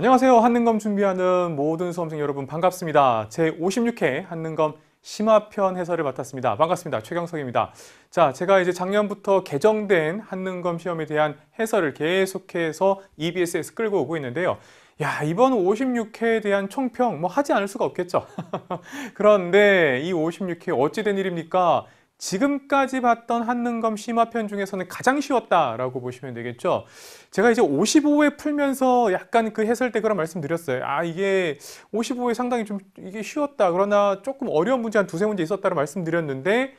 안녕하세요. 한능검 준비하는 모든 수험생 여러분 반갑습니다. 제56회 한능검 심화편 해설을 맡았습니다. 반갑습니다. 최경석입니다. 자, 제가 이제 작년부터 개정된 한능검 시험에 대한 해설을 계속해서 EBS에서 끌고 오고 있는데요. 야, 이번 56회에 대한 총평 뭐 하지 않을 수가 없겠죠. 그런데 이 56회 어찌된 일입니까? 지금까지 봤던 한능검 심화편 중에서는 가장 쉬웠다라고 보시면 되겠죠. 제가 이제 55회 풀면서 약간 그 해설 때 그런 말씀드렸어요. 아 이게 55회 상당히 좀 이게 쉬웠다. 그러나 조금 어려운 문제 한 두세 문제 있었다고 말씀드렸는데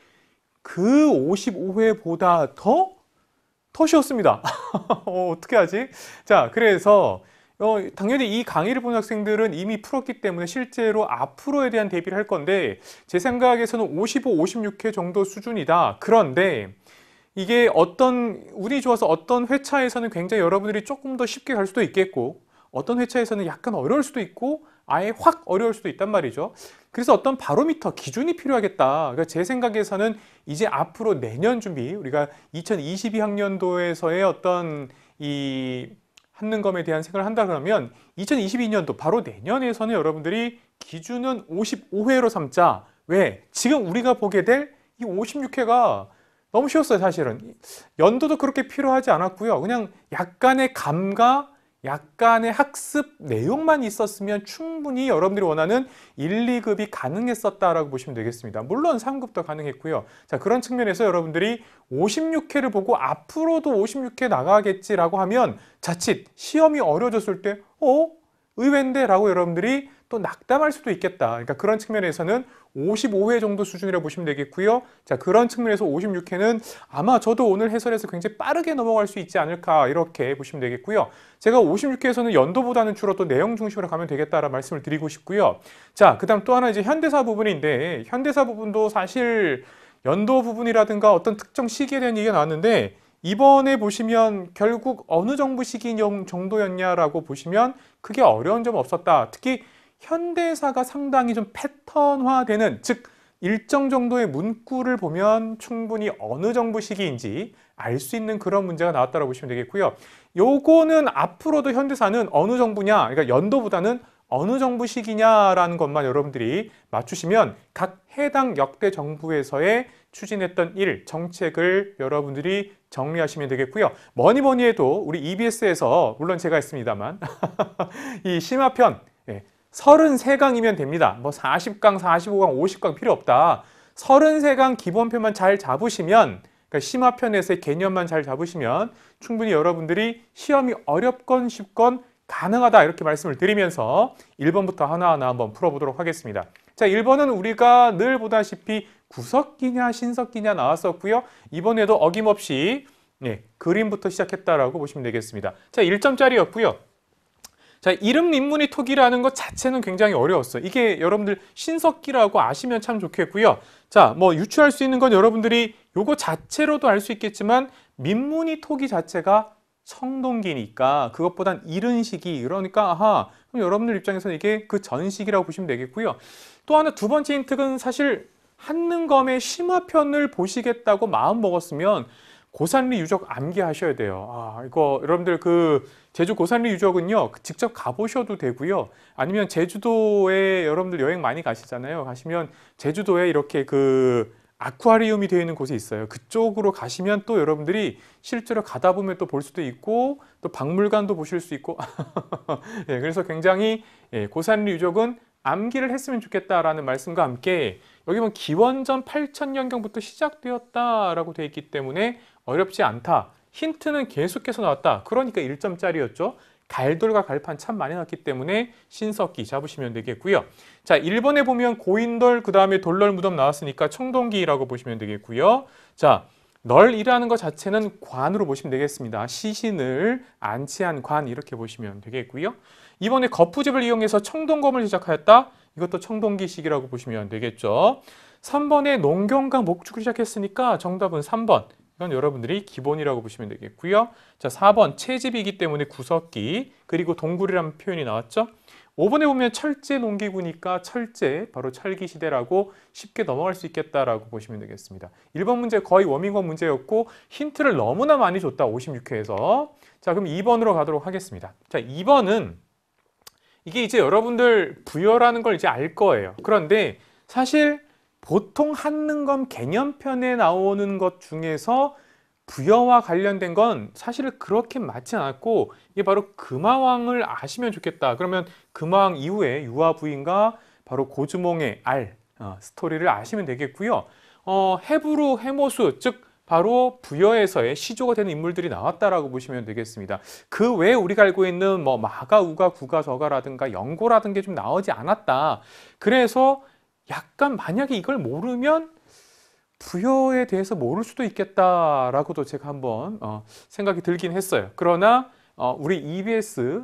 그 55회보다 더 더 쉬웠습니다. 어, 어떻게 하지? 자, 그래서 어, 당연히 이 강의를 본 학생들은 이미 풀었기 때문에 실제로 앞으로에 대한 대비를 할 건데 제 생각에서는 55, 56회 정도 수준이다. 그런데 이게 어떤 운이 좋아서 어떤 회차에서는 굉장히 여러분들이 조금 더 쉽게 갈 수도 있겠고 어떤 회차에서는 약간 어려울 수도 있고 아예 확 어려울 수도 있단 말이죠. 그래서 어떤 바로미터 기준이 필요하겠다. 그러니까 제 생각에서는 이제 앞으로 내년 준비 우리가 2022학년도에서의 어떤 이 한는검에 대한 생각을 한다 그러면 2022년도 바로 내년에서는 여러분들이 기준은 55회로 삼자 왜? 지금 우리가 보게 될 이 56회가 너무 쉬웠어요 사실은 연도도 그렇게 필요하지 않았고요 그냥 약간의 감과 약간의 학습 내용만 있었으면 충분히 여러분들이 원하는 1, 2급이 가능했었다라고 보시면 되겠습니다. 물론 3급도 가능했고요. 자 그런 측면에서 여러분들이 56회를 보고 앞으로도 56회 나가겠지라고 하면 자칫 시험이 어려졌을 워때 어? 의외인데? 라고 여러분들이 또 낙담할 수도 있겠다. 그러니까 그런 측면에서는 55회 정도 수준이라 고 보시면 되겠고요. 자 그런 측면에서 56회는 아마 저도 오늘 해설에서 굉장히 빠르게 넘어갈 수 있지 않을까 이렇게 보시면 되겠고요. 제가 56회에서는 연도보다는 주로 또 내용 중심으로 가면 되겠다라는 말씀을 드리고 싶고요. 자 그다음 또 하나 이제 현대사 부분인데 현대사 부분도 사실 연도 부분이라든가 어떤 특정 시기에 대한 얘기가 나왔는데 이번에 보시면 결국 어느 정부 시기 정도였냐라고 보시면 크게 어려운 점 없었다. 특히 현대사가 상당히 좀 패턴화되는 즉 일정 정도의 문구를 보면 충분히 어느 정부 시기인지 알 수 있는 그런 문제가 나왔다고 보시면 되겠고요. 요거는 앞으로도 현대사는 어느 정부냐, 그러니까 연도보다는 어느 정부 시기냐라는 것만 여러분들이 맞추시면 각 해당 역대 정부에서의 추진했던 일, 정책을 여러분들이 정리하시면 되겠고요. 뭐니 뭐니 해도 우리 EBS에서, 물론 제가 했습니다만, 이 심화편, 33강이면 됩니다. 뭐 40강, 45강, 50강 필요 없다. 33강 기본편만잘 잡으시면 그러니까 심화편에서의 개념만 잘 잡으시면 충분히 여러분들이 시험이 어렵건 쉽건 가능하다 이렇게 말씀을 드리면서 1번부터 하나하나 한번 풀어보도록 하겠습니다. 자, 1번은 우리가 늘 보다시피 구석기냐 신석기냐 나왔었고요. 이번에도 어김없이 예, 그림부터 시작했다라고 보시면 되겠습니다. 자, 1점짜리였고요. 자, 이름 민무늬 토기라는 것 자체는 굉장히 어려웠어요. 이게 여러분들 신석기라고 아시면 참 좋겠고요. 자, 뭐 유추할 수 있는 건 여러분들이 요거 자체로도 알 수 있겠지만 민무늬 토기 자체가 청동기니까 그것보단 이른 시기 이러니까 아하 그럼 여러분들 입장에서는 이게 그 전시기라고 보시면 되겠고요 또 하나 두 번째 힌트는 사실 한능검의 심화편을 보시겠다고 마음먹었으면 고산리 유적 암기하셔야 돼요. 아, 이거 여러분들 그 제주 고산리 유적은요. 직접 가보셔도 되고요. 아니면 제주도에 여러분들 여행 많이 가시잖아요. 가시면 제주도에 이렇게 그 아쿠아리움이 되어 있는 곳이 있어요. 그쪽으로 가시면 또 여러분들이 실제로 가다 보면 또 볼 수도 있고 또 박물관도 보실 수 있고 예, 그래서 굉장히 예, 고산리 유적은 암기를 했으면 좋겠다라는 말씀과 함께 여기 보면 기원전 8000년경부터 시작되었다라고 되어 있기 때문에 어렵지 않다. 힌트는 계속해서 나왔다. 그러니까 1점짜리였죠. 갈돌과 갈판 참 많이 나왔기 때문에 신석기 잡으시면 되겠고요. 자, 1번에 보면 고인돌, 그 다음에 돌널 무덤 나왔으니까 청동기라고 보시면 되겠고요. 자, 널이라는 것 자체는 관으로 보시면 되겠습니다. 시신을 안치한 관 이렇게 보시면 되겠고요. 이번에 거푸집을 이용해서 청동검을 제작하였다. 이것도 청동기식이라고 보시면 되겠죠. 3번에 농경과 목축을 시작했으니까 정답은 3번. 이건 여러분들이 기본이라고 보시면 되겠고요. 자, 4번 채집이기 때문에 구석기 그리고 동굴이라는 표현이 나왔죠. 5번에 보면 철제 농기구니까 철제, 바로 철기 시대라고 쉽게 넘어갈 수 있겠다라고 보시면 되겠습니다. 1번 문제 거의 워밍업 문제였고 힌트를 너무나 많이 줬다, 56회에서. 자, 그럼 2번으로 가도록 하겠습니다. 자, 2번은 이게 이제 여러분들 부여라는 걸 이제 알 거예요. 그런데 사실 보통 한능검 개념편에 나오는 것 중에서 부여와 관련된 건사실 그렇게 맞지 않았고 이게 바로 금화왕을 아시면 좋겠다. 그러면 금화왕 이후에 유아 부인과 바로 고주몽의 알 어, 스토리를 아시면 되겠고요. 어, 해부루 해모수 즉 바로 부여에서의 시조가 되는 인물들이 나왔다라고 보시면 되겠습니다. 그 외에 우리가 알고 있는 뭐 마가, 우가, 구가, 저가라든가 영고라든 게좀 나오지 않았다. 그래서 약간 만약에 이걸 모르면 부여에 대해서 모를 수도 있겠다라고도 제가 한번 어, 생각이 들긴 했어요. 그러나 어, 우리 EBS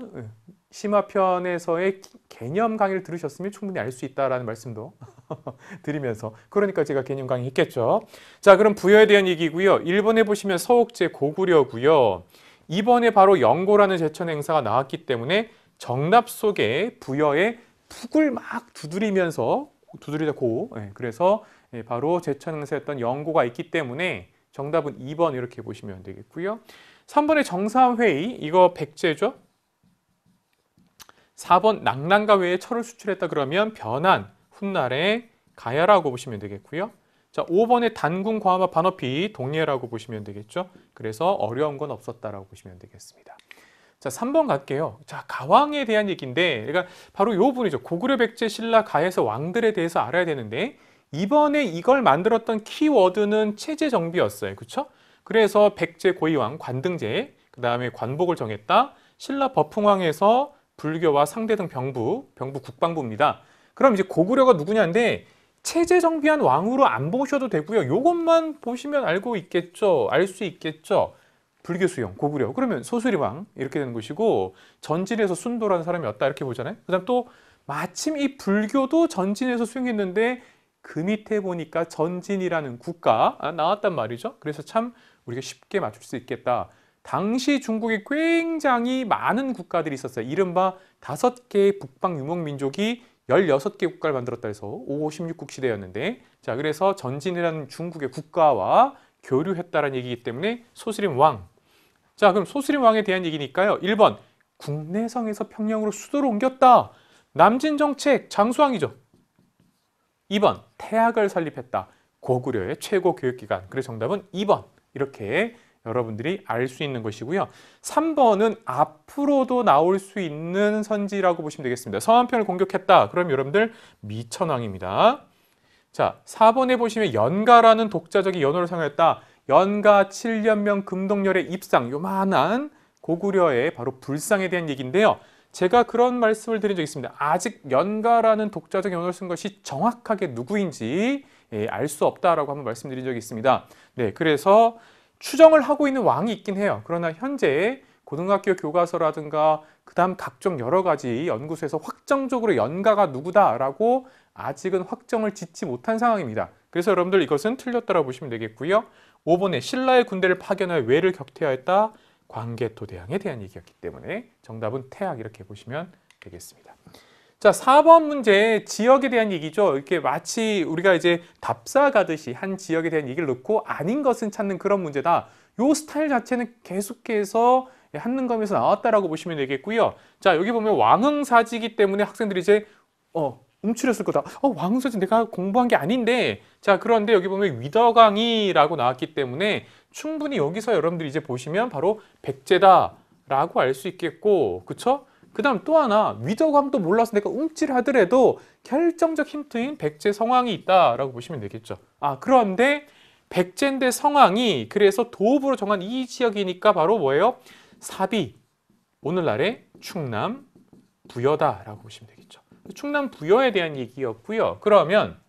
심화편에서의 개념 강의를 들으셨으면 충분히 알 수 있다라는 말씀도 드리면서 그러니까 제가 개념 강의 했겠죠. 자 그럼 부여에 대한 얘기고요. 1번에 보시면 서옥제 고구려고요. 2번에 바로 영고라는 제천 행사가 나왔기 때문에 정답 속에 부여에 푹을 막 두드리면서 두드리다 고 네, 그래서 예, 바로 제천 행사였던 영고가 있기 때문에 정답은 2번 이렇게 보시면 되겠고요. 3번에 정사회의 이거 백제죠. 4번 낙랑가 외에 철을 수출했다 그러면 변한, 훗날의 가야라고 보시면 되겠고요. 자, 5번의 단군 과마 반어피 동예라고 보시면 되겠죠. 그래서 어려운 건 없었다라고 보시면 되겠습니다. 자, 3번 갈게요. 자, 가왕에 대한 얘기인데, 그러니까 바로 요부 분이죠. 고구려 백제 신라 가에서 왕들에 대해서 알아야 되는데, 이번에 이걸 만들었던 키워드는 체제 정비였어요. 그쵸 그래서 백제 고위왕 관등제, 그 다음에 관복을 정했다. 신라 버풍왕에서 불교와 상대등 병부, 병부 국방부입니다. 그럼 이제 고구려가 누구냐인데 체제 정비한 왕으로 안 보셔도 되고요. 이것만 보시면 알고 있겠죠. 알 수 있겠죠. 불교 수용, 고구려. 그러면 소수리왕 이렇게 되는 것이고 전진에서 순도라는 사람이 왔다 이렇게 보잖아요. 그 다음 또 마침 이 불교도 전진에서 수용했는데 그 밑에 보니까 전진이라는 국가 나왔단 말이죠. 그래서 참 우리가 쉽게 맞출 수 있겠다. 당시 중국이 굉장히 많은 국가들이 있었어요. 이른바 다섯 개의 북방 유목민족이 열여섯 개 국가를 만들었다 해서 556국 시대였는데 자 그래서 전진이라는 중국의 국가와 교류했다는 얘기이기 때문에 소스림 왕. 자 그럼 소스림 왕에 대한 얘기니까요. 1번 국내성에서 평양으로 수도를 옮겼다. 남진 정책 장수왕이죠. 2번 태학을 설립했다. 고구려의 최고 교육기관. 그래서 정답은 2번 이렇게 여러분들이 알 수 있는 것이고요. 3번은 앞으로도 나올 수 있는 선지라고 보시면 되겠습니다. 서한편을 공격했다. 그럼 여러분들 미천왕입니다. 자, 4번에 보시면 연가라는 독자적인 연호를 사용했다. 연가 7년명 금동열의 입상, 요만한 고구려의 바로 불상에 대한 얘기인데요. 제가 그런 말씀을 드린 적이 있습니다. 아직 연가라는 독자적 연호를 쓴 것이 정확하게 누구인지 예, 알수 없다라고 한번 말씀드린 적이 있습니다. 네, 그래서 추정을 하고 있는 왕이 있긴 해요. 그러나 현재 고등학교 교과서라든가 그 다음 각종 여러 가지 연구소에서 확정적으로 연가가 누구다라고 아직은 확정을 짓지 못한 상황입니다. 그래서 여러분들 이것은 틀렸다고 라 보시면 되겠고요. 5번에 신라의 군대를 파견하여 왜를 격퇴하였다. 광개토대왕에 대한 얘기였기 때문에 정답은 태학 이렇게 보시면 되겠습니다. 자, 4번 문제 지역에 대한 얘기죠. 이렇게 마치 우리가 이제 답사 가듯이 한 지역에 대한 얘기를 넣고 아닌 것은 찾는 그런 문제다. 요 스타일 자체는 계속해서 한능검에서 나왔다라고 보시면 되겠고요. 자, 여기 보면 왕흥사지기 때문에 학생들이 이제 어, 움츠렸을 거다. 어, 왕흥사지 내가 공부한 게 아닌데. 자, 그런데 여기 보면 위더강이라고 나왔기 때문에 충분히 여기서 여러분들이 이제 보시면 바로 백제다라고 알 수 있겠고. 그쵸? 그 다음 또 하나 위저감도 몰라서 내가 움찔하더라도 결정적 힌트인 백제 성황이 있다라고 보시면 되겠죠. 아 그런데 백제인데 성황이 그래서 도읍으로 정한 이 지역이니까 바로 뭐예요? 사비, 오늘날의 충남 부여다라고 보시면 되겠죠. 충남 부여에 대한 얘기였고요. 그러면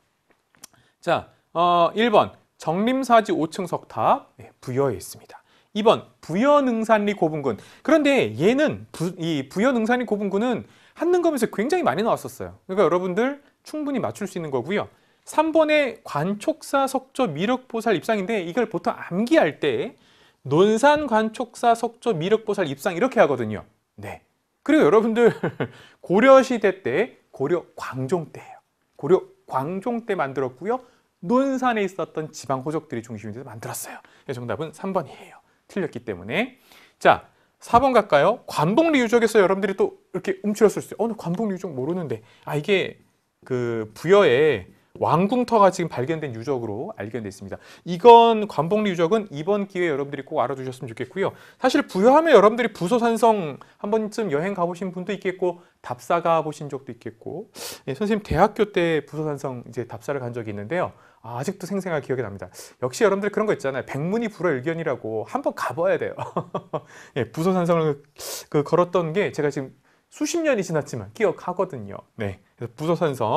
자 어, 1번 정림사지 5층 석탑 네, 부여에 있습니다. 2번 부여능산리 고분군 그런데 얘는 부, 이 부여능산리 고분군은 한능검에서 굉장히 많이 나왔었어요 그러니까 여러분들 충분히 맞출 수 있는 거고요 3번의 관촉사 석조 미륵보살 입상인데 이걸 보통 암기할 때 논산 관촉사 석조 미륵보살 입상 이렇게 하거든요 네. 그리고 여러분들 고려시대 때 고려 광종 때예요 고려 광종 때 만들었고요 논산에 있었던 지방 호적들이 중심이 돼서 만들었어요 예, 정답은 3번이에요 틀렸기 때문에 자 4번 갈까요? 관복리 유적에서 여러분들이 또 이렇게 움츠렸을 수 있어요. 어, 관복리 유적 모르는데. 아, 이게 그부여의 왕궁터가 지금 발견된 유적으로 발견됐습니다 이건 관복리 유적은 이번 기회에 여러분들이 꼭 알아두셨으면 좋겠고요. 사실 부여하면 여러분들이 부소산성 한 번쯤 여행 가보신 분도 있겠고 답사 가보신 적도 있겠고 예, 선생님 대학교 때 부소산성 이제 답사를 간 적이 있는데요. 아, 직도 생생하게 기억이 납니다. 역시 여러분들 그런 거 있잖아요. 백문이 불여일견이라고 한번 가봐야 돼요. 예, 부소산성을 그 걸었던 게 제가 지금 수십 년이 지났지만 기억하거든요. 네. 그래서 부소산성,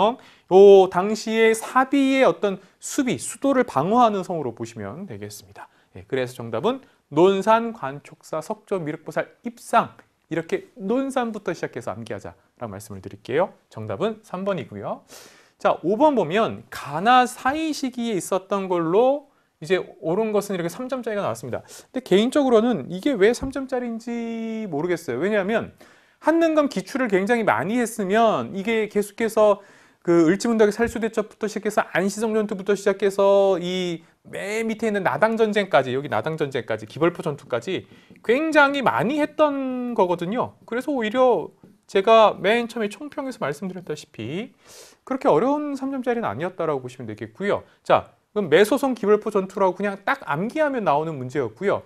요 당시의 사비의 어떤 수비, 수도를 방어하는 성으로 보시면 되겠습니다. 예, 그래서 정답은 논산, 관촉사, 석조, 미륵보살, 입상 이렇게 논산부터 시작해서 암기하자라는 말씀을 드릴게요. 정답은 3번이고요. 자, 5번 보면 가나 사이 시기에 있었던 걸로 이제 옳은 것은 이렇게 3점짜리가 나왔습니다. 근데 개인적으로는 이게 왜 3점짜리인지 모르겠어요. 왜냐하면 한능감 기출을 굉장히 많이 했으면 이게 계속해서 그 을지문덕의 살수대첩부터 시작해서 안시성전투부터 시작해서 이 맨 밑에 있는 나당전쟁까지 여기 나당전쟁까지 기벌포 전투까지 굉장히 많이 했던 거거든요. 그래서 오히려 제가 맨 처음에 총평에서 말씀드렸다시피 그렇게 어려운 3점짜리는 아니었다라고 보시면 되겠고요. 자, 그럼 메소성 기별포 전투라고 그냥 딱 암기하면 나오는 문제였고요.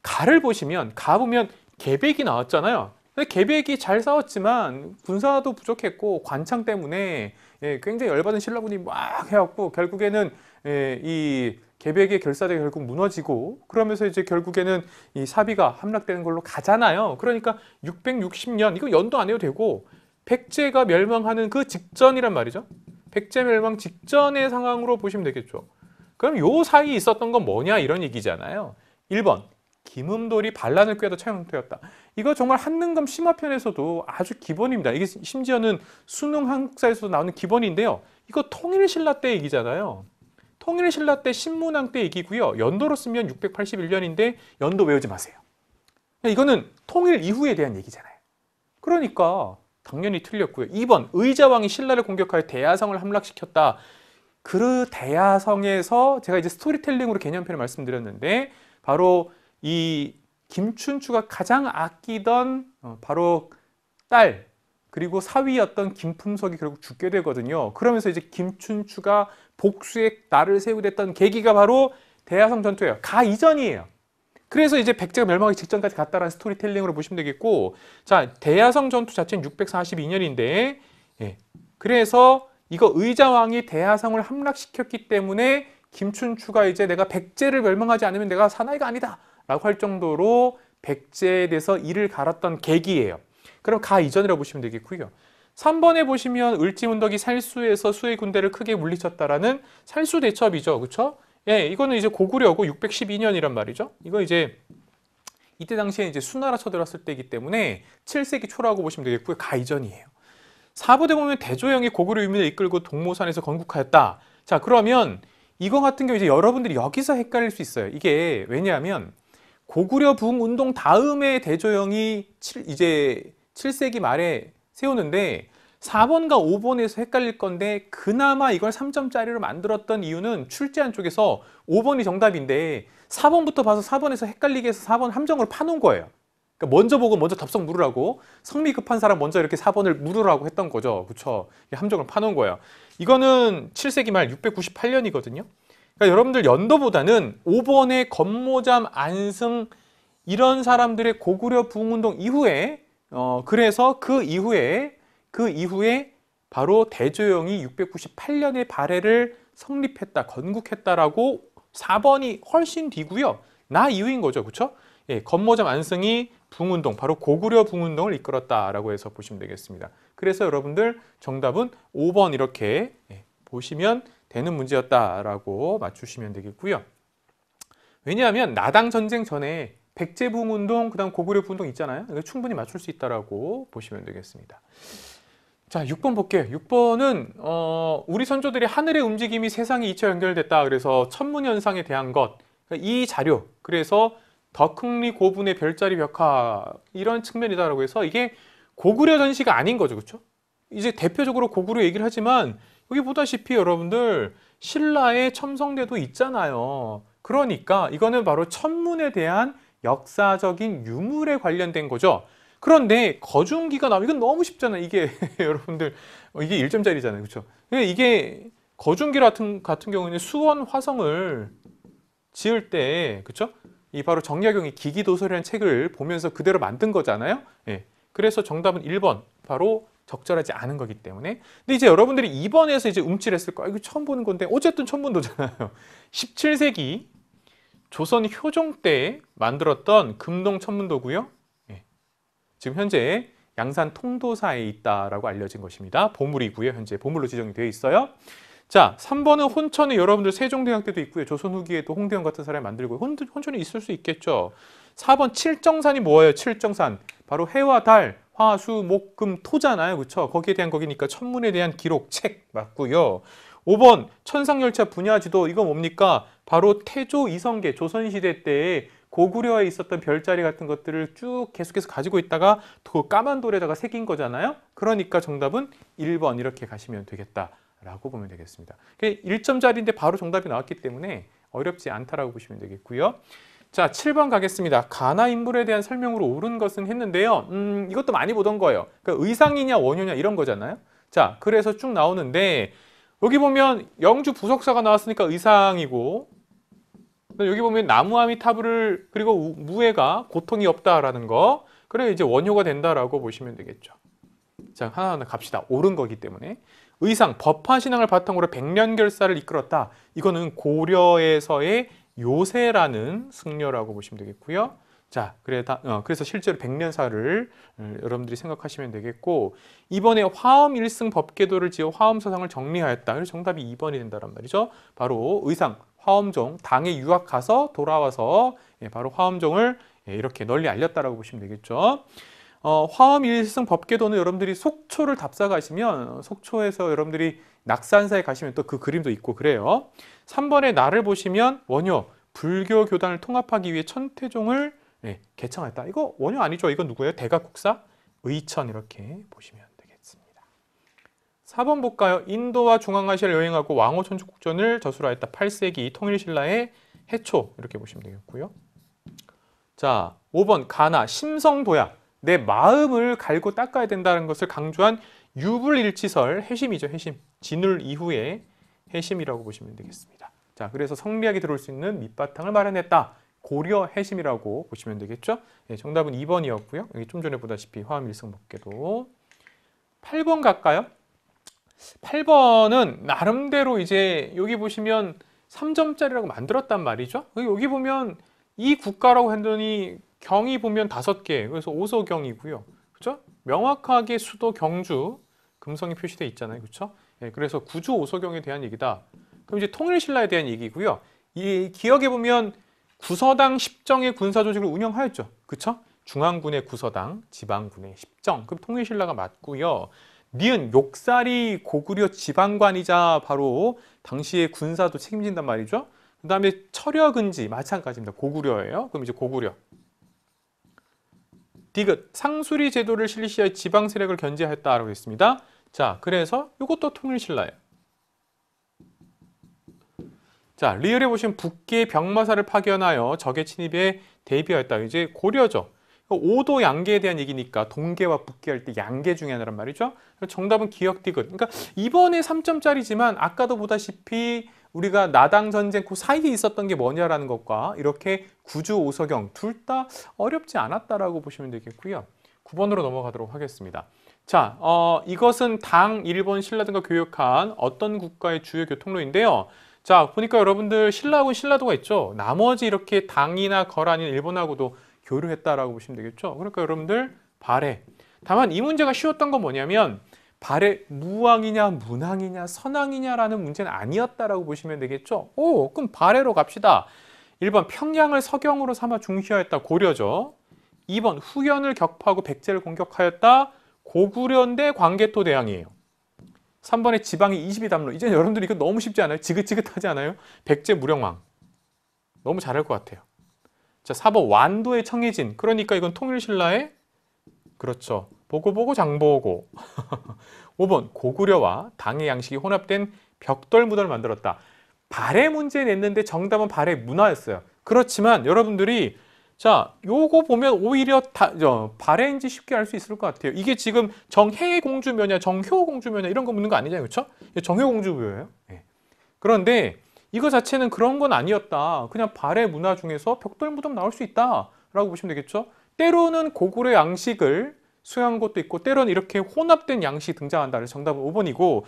가를 보시면 가 보면 개백이 나왔잖아요. 개백이 잘 싸웠지만 군사도 부족했고 관창 때문에 예, 굉장히 열받은 신라군이 막 해갖고 결국에는 예, 이 개백의 결사대가 결국 무너지고 그러면서 이제 결국에는 이 사비가 함락되는 걸로 가잖아요. 그러니까 660년 이거 연도 안 해도 되고 백제가 멸망하는 그 직전이란 말이죠. 백제 멸망 직전의 상황으로 보시면 되겠죠. 그럼 요 사이 있었던 건 뭐냐 이런 얘기잖아요. 1번 김음돌이 반란을 꾀하다 처형되었다. 이거 정말 한능검 심화편에서도 아주 기본입니다. 이게 심지어는 수능 한국사에서도 나오는 기본인데요. 이거 통일신라 때 얘기잖아요. 통일신라 때 신문왕 때 얘기고요. 연도로 쓰면 681년인데 연도 외우지 마세요. 그러니까 이거는 통일 이후에 대한 얘기잖아요. 그러니까 당연히 틀렸고요. 2번 의자왕이 신라를 공격하여 대야성을 함락시켰다. 그 대야성에서 제가 이제 스토리텔링으로 개념편을 말씀드렸는데 바로 이 김춘추가 가장 아끼던 어, 바로 딸 그리고 사위였던 김품석이 결국 죽게 되거든요. 그러면서 이제 김춘추가 복수의 날을 세우게 됐던 계기가 바로 대하성 전투예요. 가 이전이에요. 그래서 이제 백제가 멸망하기 직전까지 갔다라는 스토리텔링으로 보시면 되겠고 자 대하성 전투 자체는 642년인데 예. 그래서 이거 의자왕이 대하성을 함락시켰기 때문에 김춘추가 이제 내가 백제를 멸망하지 않으면 내가 사나이가 아니다 라고 할 정도로 백제에 대해서 이를 갈았던 계기예요. 그럼 가 이전이라고 보시면 되겠고요. 3번에 보시면 을지문덕이 살수에서 수의 군대를 크게 물리쳤다라는 살수 대첩이죠. 그렇죠? 예, 이거는 이제 고구려고 612년이란 말이죠. 이거 이제 이때 당시에 이제 수나라 쳐들었을 때이기 때문에 7세기 초라고 보시면 되겠고요. 가이전이에요. 4부대 보면 대조영이 고구려 유민을 이끌고 동모산에서 건국하였다. 자, 그러면 이거 같은 경우 이제 여러분들이 여기서 헷갈릴 수 있어요. 이게 왜냐하면 고구려 부흥 운동 다음에 대조영이 7, 이제 7세기 말에 세우는데 4번과 5번에서 헷갈릴 건데 그나마 이걸 3점짜리로 만들었던 이유는 출제한 쪽에서 5번이 정답인데 4번부터 봐서 4번에서 헷갈리게 해서 4번 함정으로 파놓은 거예요. 그러니까 먼저 보고 먼저 덥석 물으라고 성미 급한 사람 먼저 이렇게 4번을 물으라고 했던 거죠. 그렇죠? 함정을 파놓은 거예요. 이거는 7세기 말 698년이거든요. 그러니까 여러분들 연도보다는 5번의 겉모잠 안승 이런 사람들의 고구려 부흥운동 이후에 어 그래서 그 이후에 그 이후에 바로 대조영이 698년에 발해를 성립했다, 건국했다라고 4번이 훨씬 뒤고요. 나 이후인 거죠, 그렇죠? 예, 건모점 안승이 붕운동, 바로 고구려 붕운동을 이끌었다라고 해서 보시면 되겠습니다. 그래서 여러분들 정답은 5번 이렇게 예, 보시면 되는 문제였다라고 맞추시면 되겠고요. 왜냐하면 나당 전쟁 전에 백제붕운동, 그 다음 고구려 붕운동 있잖아요. 충분히 맞출 수 있다라고 보시면 되겠습니다. 자, 6번 볼게요. 6번은 어, 우리 선조들이 하늘의 움직임이 세상에 잊혀 연결됐다. 그래서 천문현상에 대한 것. 그러니까 이 자료. 그래서 더흥리 고분의 별자리 벽화 이런 측면이다라고 해서 이게 고구려 전시가 아닌 거죠. 그렇죠? 이제 대표적으로 고구려 얘기를 하지만 여기 보다시피 여러분들 신라의 첨성대도 있잖아요. 그러니까 이거는 바로 천문에 대한 역사적인 유물에 관련된 거죠. 그런데 거중기가 나오면 이건 너무 쉽잖아요. 이게 여러분들 어, 이게 1점짜리잖아요. 그렇죠? 이게 거중기 같은 같은 경우에는 수원 화성을 지을 때 그렇죠? 이 바로 정약용이 기기도설이라는 책을 보면서 그대로 만든 거잖아요. 예. 그래서 정답은 1번 바로 적절하지 않은 거기 때문에 근데 이제 여러분들이 2번에서 이제 움찔했을 거예 아, 이거 처음 보는 건데 어쨌든 처음 본도잖아요. 17세기 조선 효종 때 만들었던 금동 천문도고요. 지금 현재 양산 통도사에 있다라고 알려진 것입니다. 보물이고요. 현재 보물로 지정이 되어 있어요. 자, 3번은 혼천에 여러분들 세종대왕 때도 있고요. 조선 후기에도 홍대왕 같은 사람이 만들고 혼, 혼천이 있을 수 있겠죠. 4번 칠정산이 뭐예요? 칠정산. 바로 해와 달, 화, 수, 목, 금, 토잖아요. 그렇죠? 거기에 대한 거기니까 천문에 대한 기록, 책 맞고요. 5번 천상열차 분야지도 이건 뭡니까? 바로 태조 이성계 조선시대 때에 고구려에 있었던 별자리 같은 것들을 쭉 계속해서 가지고 있다가 그 까만 돌에다가 새긴 거잖아요. 그러니까 정답은 1번 이렇게 가시면 되겠다라고 보면 되겠습니다. 1점짜리인데 바로 정답이 나왔기 때문에 어렵지 않다라고 보시면 되겠고요. 자, 7번 가겠습니다. 가나 인물에 대한 설명으로 옳은 것은 했는데요. 음, 이것도 많이 보던 거예요. 그러니까 의상이냐 원효냐 이런 거잖아요. 자, 그래서 쭉 나오는데 여기 보면 영주 부석사가 나왔으니까 의상이고 네, 여기 보면 나무아미타불을 그리고 무해가 고통이 없다라는 거 그래 이제 원효가 된다라고 보시면 되겠죠. 자 하나하나 갑시다. 옳은 거기 때문에 의상 법화신앙을 바탕으로 백년결사를 이끌었다. 이거는 고려에서의 요새라는 승려라고 보시면 되겠고요. 자, 그래다, 어, 그래서 실제로 백년사를 어, 여러분들이 생각하시면 되겠고 이번에 화엄 일승 법궤도를 지어 화엄 사상을 정리하였다. 그래서 정답이 2번이 된다란 말이죠. 바로 의상, 화엄종 당에 유학 가서 돌아와서 예, 바로 화엄종을 예, 이렇게 널리 알렸다라고 보시면 되겠죠. 어, 화엄 일승 법궤도는 여러분들이 속초를 답사 가시면 속초에서 여러분들이 낙산사에 가시면 또 그 그림도 있고 그래요. 3번의 나를 보시면 원효 불교 교단을 통합하기 위해 천태종을 예, 개청했다 이거 원효 아니죠? 이건 누구예요? 대각국사 의천 이렇게 보시면 4번 볼까요? 인도와 중앙아시아를 여행하고 왕호 천주국전을 저술하였다. 8세기 통일신라의 해초 이렇게 보시면 되겠고요. 자, 5번 가나 심성도야. 내 마음을 갈고 닦아야 된다는 것을 강조한 유불일치설 해심이죠. 해심. 진울 이후에 해심이라고 보시면 되겠습니다. 자, 그래서 성리학이 들어올 수 있는 밑바탕을 마련했다. 고려 해심이라고 보시면 되겠죠. 네, 정답은 2번이었고요. 여기 좀 전에 보다시피 화음일성목계도 8번 갈까요? 8번은 나름대로 이제 여기 보시면 3점짜리라고 만들었단 말이죠. 여기 보면 이 국가라고 했더니 경이 보면 다섯 개 그래서 오서경이고요 그죠? 렇 명확하게 수도 경주 금성이 표시돼 있잖아요. 그렇죠? 예, 그래서 구조 오서경에 대한 얘기다. 그럼 이제 통일신라에 대한 얘기고요. 이 기억에 보면 구서당 1 0정의 군사 조직을 운영하였죠. 그렇죠? 중앙군의 구서당, 지방군의 1 0정 그럼 통일신라가 맞고요. 니은 욕살이 고구려 지방관이자 바로 당시의 군사도 책임진단 말이죠. 그 다음에 철여근지 마찬가지입니다. 고구려예요. 그럼 이제 고구려. 디귿 상수리 제도를 실시하여 지방 세력을 견제하였다라고 했습니다. 자, 그래서 이것도 통일신라예요. 자, 리을에 보시면 북계 병마사를 파견하여 적의 침입에 대비하였다. 이제 고려죠. 5도 양계에 대한 얘기니까 동계와 북계할 때 양계 중에 하나란 말이죠. 정답은 기역디귿. 그러니까 이번에 3점짜리지만 아까도 보다시피 우리가 나당 전쟁 그 사이에 있었던 게 뭐냐라는 것과 이렇게 구주 오서경 둘 다 어렵지 않았다라고 보시면 되겠고요. 9번으로 넘어가도록 하겠습니다. 자, 어, 이것은 당, 일본, 신라등과 교역한 어떤 국가의 주요 교통로인데요. 자, 보니까 여러분들 신라하고 신라도가 있죠. 나머지 이렇게 당이나 거라인 일본하고도 교류했다라고 보시면 되겠죠. 그러니까 여러분들 발해. 다만 이 문제가 쉬웠던 건 뭐냐면 발해 무왕이냐 문왕이냐 선왕이냐라는 문제는 아니었다라고 보시면 되겠죠. 오, 그럼 발해로 갑시다. 1번 평양을 서경으로 삼아 중시하였다 고려죠. 2번 후견을 격파하고 백제를 공격하였다 고구려인데 광개토 대왕이에요. 3번에 지방이 22 담로. 이제 여러분들이 이거 너무 쉽지 않아요? 지긋지긋하지 않아요? 백제 무령왕. 너무 잘할 것 같아요. 자, 4번 완도의 청해진. 그러니까 이건 통일신라의 그렇죠. 보고보고 장보고. 5번 고구려와 당의 양식이 혼합된 벽돌 무덤을 만들었다. 발해 문제 냈는데 정답은 발해 문화였어요. 그렇지만 여러분들이 자, 요거 보면 오히려 다, 어, 발해인지 쉽게 알 수 있을 것 같아요. 이게 지금 정해 공주묘냐, 정효 공주묘냐 이런 거 묻는 거 아니냐, 그렇죠? 정효 공주묘예요. 네. 예. 그런데 이거 자체는 그런 건 아니었다. 그냥 발해 문화 중에서 벽돌 무덤 나올 수 있다. 라고 보시면 되겠죠. 때로는 고구려 양식을 수용한 것도 있고 때로는 이렇게 혼합된 양식이 등장한다. 그 정답은 5번이고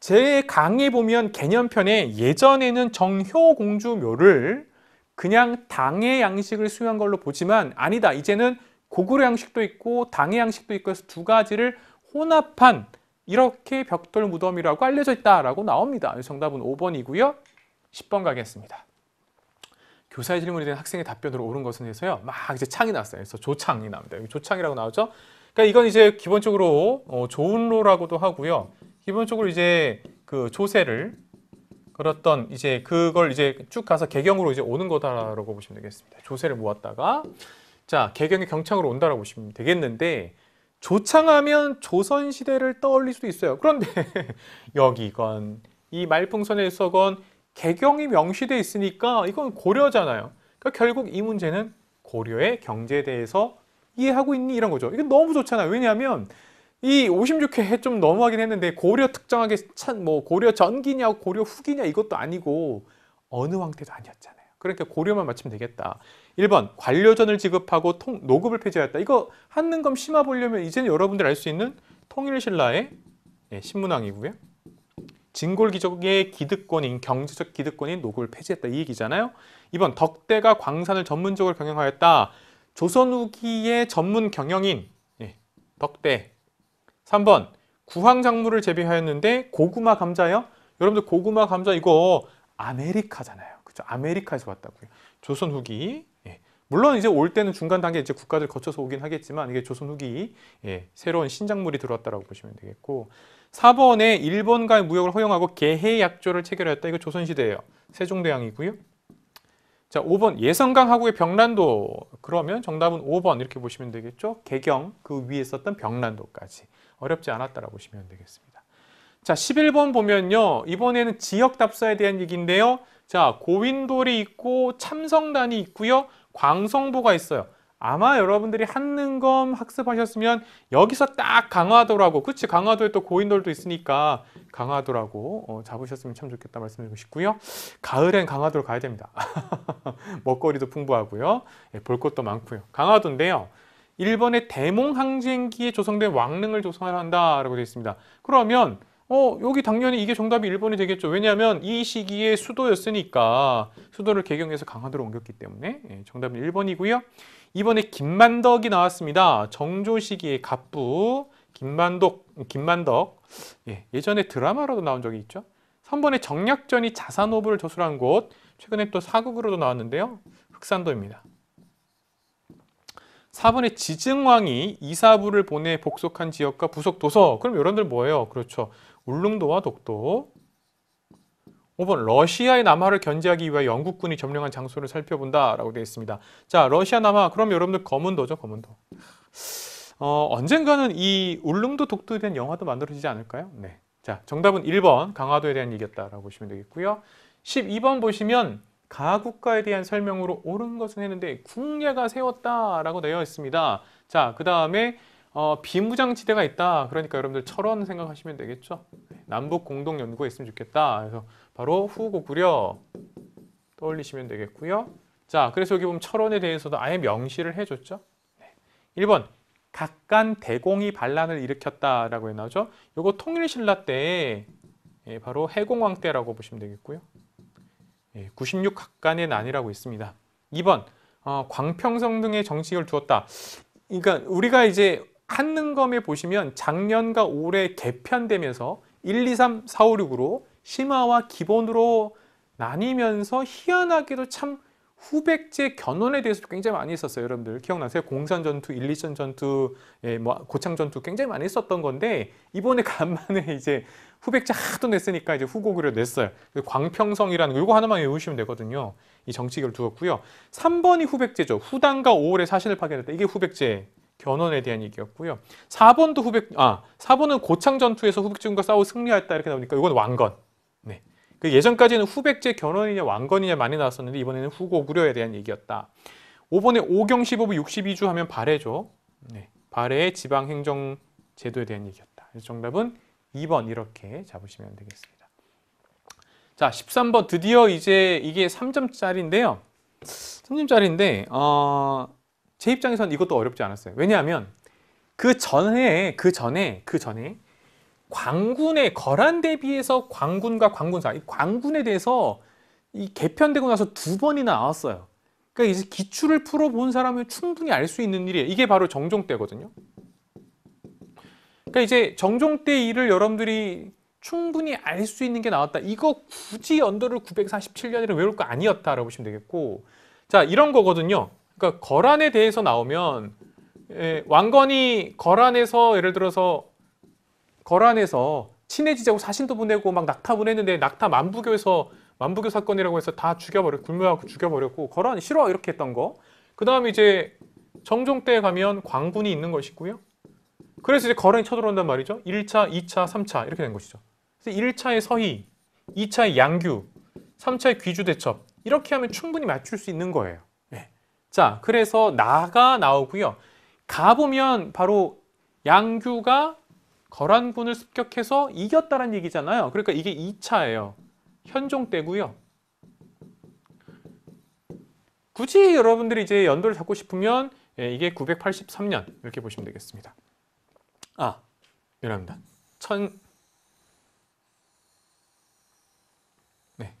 제 강의 보면 개념편에 예전에는 정효공주묘를 그냥 당의 양식을 수용한 걸로 보지만 아니다. 이제는 고구려 양식도 있고 당의 양식도 있고 해서 두 가지를 혼합한 이렇게 벽돌 무덤이라고 알려져 있다라고 나옵니다. 정답은 5번이고요. 10번 가겠습니다. 교사의 질문에 대한 학생의 답변으로 옳은 것은 해서요. 막 이제 창이 났어요. 그래서 조창이 나옵니다. 조창이라고 나오죠. 그러니까 이건 이제 기본적으로 어, 조은로라고도 하고요. 기본적으로 이제 그 조세를 그렇던 이제 그걸 이제 쭉 가서 개경으로 이제 오는 거다라고 보시면 되겠습니다. 조세를 모았다가 자 개경이 경창으로 온다라고 보시면 되겠는데 조창하면 조선 시대를 떠올릴 수도 있어요. 그런데 여기건 이 말풍선에 서건 개경이 명시돼 있으니까 이건 고려잖아요. 그러니까 결국 이 문제는 고려의 경제에 대해서 이해하고 있니 이런 거죠. 이건 너무 좋잖아요. 왜냐하면 이 56회 좀 너무하긴 했는데 고려 특정하게 찬뭐 고려 전기냐 고려 후기냐 이것도 아니고 어느 왕때도 아니었잖아요. 그러니까 고려만 맞추면 되겠다. 1번 관료전을 지급하고 통, 노급을 폐지하였다. 이거 한능검 심화 보려면 이제는 여러분들 알 수 있는 통일신라의 예, 신문왕이고요. 진골기적의 기득권인 경제적 기득권인 노골 폐지했다 이 얘기잖아요. 이번 덕대가 광산을 전문적으로 경영하였다. 조선 후기의 전문 경영인 예, 덕대. 3번 구황 작물을 재배하였는데 고구마 감자요. 여러분들 고구마 감자 이거 아메리카잖아요. 그죠? 아메리카에서 왔다고요. 조선 후기 물론 이제 올 때는 중간 단계 이제 국가들 거쳐서 오긴 하겠지만 이게 조선 후기 예, 새로운 신작물이 들어왔다라고 보시면 되겠고 4번에 일본과의 무역을 허용하고 개해 약조를 체결했다. 이거 조선 시대예요. 세종대왕이고요. 자, 5번 예성강하고의 병란도 그러면 정답은 5번 이렇게 보시면 되겠죠. 개경 그 위에 썼던 병란도까지 어렵지 않았다라고 보시면 되겠습니다. 자, 11번 보면요. 이번에는 지역 답사에 대한 얘기인데요. 자, 고윈돌이 있고 참성단이 있고요. 광성보가 있어요. 아마 여러분들이 한능검 학습하셨으면 여기서 딱 강화도라고 그치 강화도에 또 고인돌도 있으니까 강화도라고 어, 잡으셨으면 참 좋겠다 말씀드리고 싶고요 가을엔 강화도로 가야 됩니다 먹거리도 풍부하고요 예, 볼 것도 많고요 강화도인데요 일본의 대몽항쟁기에 조성된 왕릉을 조성한다라고 되어 있습니다 그러면 어, 여기 당연히 이게 정답이 1번이 되겠죠. 왜냐하면 이 시기에 수도였으니까 수도를 개경해서 강화도로 옮겼기 때문에 예, 정답은 1번이고요. 이번에 김만덕이 나왔습니다. 정조 시기의 갑부 김만덕, 김만덕 예, 예전에 드라마로도 나온 적이 있죠. 3번에 정약전이 자산호부를 저술한 곳 최근에 또 사극으로도 나왔는데요. 흑산도입니다. 4번에 지증왕이 이사부를 보내 복속한 지역과 부속 도서 그럼 여러분들 뭐예요? 그렇죠. 울릉도와 독도 5번 러시아의 남하를 견제하기 위해 영국군이 점령한 장소를 살펴본다 라고 되어 있습니다. 자 러시아 남하 그럼 여러분들 검은도죠 검은도. 어, 언젠가는 이 울릉도 독도에 대한 영화도 만들어지지 않을까요? 네. 자 정답은 1번 강화도에 대한 얘기였다라고 보시면 되겠고요. 12번 보시면 가국가에 대한 설명으로 옳은 것은 했는데 국례가 세웠다라고 되어 있습니다. 자그 다음에 어, 비무장지대가 있다. 그러니까 여러분들 철원 생각하시면 되겠죠. 네, 남북 공동 연구가 있으면 좋겠다. 그래서 바로 후고구려 떠올리시면 되겠고요. 자, 그래서 여기 보면 철원에 대해서도 아예 명시를 해줬죠. 1번 각간 대공이 반란을 일으켰다라고 해놔죠 요거 통일신라 때 예, 바로 해공왕 때라고 보시면 되겠고요. 예, 96 각간의 난이라고 있습니다. 2번 어, 광평성 등의 정식을 두었다. 그러니까 우리가 이제 한능검에 보시면 작년과 올해 개편되면서 1, 2, 3, 4, 5, 6으로 심화와 기본으로 나뉘면서 희한하게도 참 후백제 견훤에 대해서도 굉장히 많이 있었어요. 여러분들 기억나세요? 공산 전투, 1, 2전 전투, 예, 뭐 고창 전투 굉장히 많이 있었던 건데 이번에 간만에 이제 후백제 하도 냈으니까 이제 후고구려 냈어요. 광평성이라는 거 이거 하나만 외우시면 되거든요. 이 정치결 두었고요. 3번이 후백제죠. 후당과 오월의 사신을 파견했다. 이게 후백제 견훤에 대한 얘기였고요. 4번도 후백 아 4번은 고창 전투에서 후백증과 싸워 승리했다 이렇게 나오니까 이건 왕건. 네. 그 예전까지는 후백제 견훤이냐 왕건이냐 많이 나왔었는데 이번에는 후고 구려에 대한 얘기였다. 5번에 5경 15부 62주 하면 발해죠. 네. 발해의 지방 행정 제도에 대한 얘기였다. 그래서 정답은 2번 이렇게 잡으시면 되겠습니다. 자, 13번 드디어 이제 이게 3점짜리인데요. 3점짜리인데 어제 입장에선 이것도 어렵지 않았어요. 왜냐하면 그 전에 그 전에 그 전에 광군의 거란 대비해서 광군과 광군사 이 광군에 대해서 이 개편되고 나서 두 번이나 나왔어요. 그러니까 이제 기출을 풀어본 사람은 충분히 알 수 있는 일이에요. 이게 바로 정종 때거든요. 그러니까 이제 정종 때 일을 여러분들이 충분히 알 수 있는 게 나왔다. 이거 굳이 언더를 9 4 7년에 외울 거 아니었다라고 보시면 되겠고 자 이런 거거든요. 그러니까 거란에 대해서 나오면 예, 왕건이 거란에서 예를 들어서 거란에서 친해지자고 사신도 보내고 막 낙타 보냈는데 낙타 만부교에서 만부교 사건이라고 해서 다 죽여버려 굶어하고 죽여버렸고 거란 싫어 이렇게 했던 거. 그 다음에 이제 정종 때에 가면 광군이 있는 것이고요. 그래서 이제 거란이 쳐들어온단 말이죠. 1차, 2차, 3차 이렇게 된 것이죠. 그래서 1차의 서희, 2차의 양규, 3차의 귀주 대첩 이렇게 하면 충분히 맞출 수 있는 거예요. 자, 그래서 나가 나오고요. 가 보면 바로 양규가 거란군을 습격해서 이겼다는 얘기잖아요. 그러니까 이게 2차예요. 현종 때고요. 굳이 여러분들이 이제 연도를 잡고 싶으면 예, 이게 983년 이렇게 보시면 되겠습니다. 아, 미안합니다. 천... 네,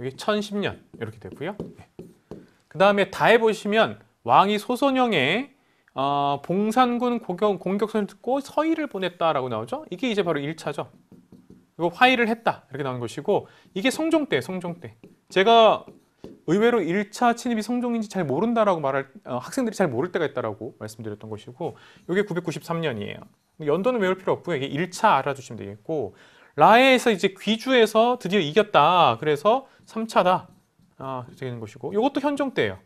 여기 1010년 이렇게 되고요. 네. 그 다음에 다 해 보시면 왕이 소선영의 어, 봉산군 공격, 공격선을 듣고 서의를 보냈다라고 나오죠. 이게 이제 바로 1차죠. 이거 화의를 했다 이렇게 나오는 것이고 이게 성종 때, 성종 때. 제가 의외로 1차 침입이 성종인지 잘 모른다라고 말할 어, 학생들이 잘 모를 때가 있다라고 말씀드렸던 것이고 이게 993년이에요. 연도는 외울 필요 없고요. 이게 1차 알아주시면 되겠고 라에에서 이제 귀주에서 드디어 이겼다. 그래서 3차다. 아, 되는 것이고 이것도 현종 때예요.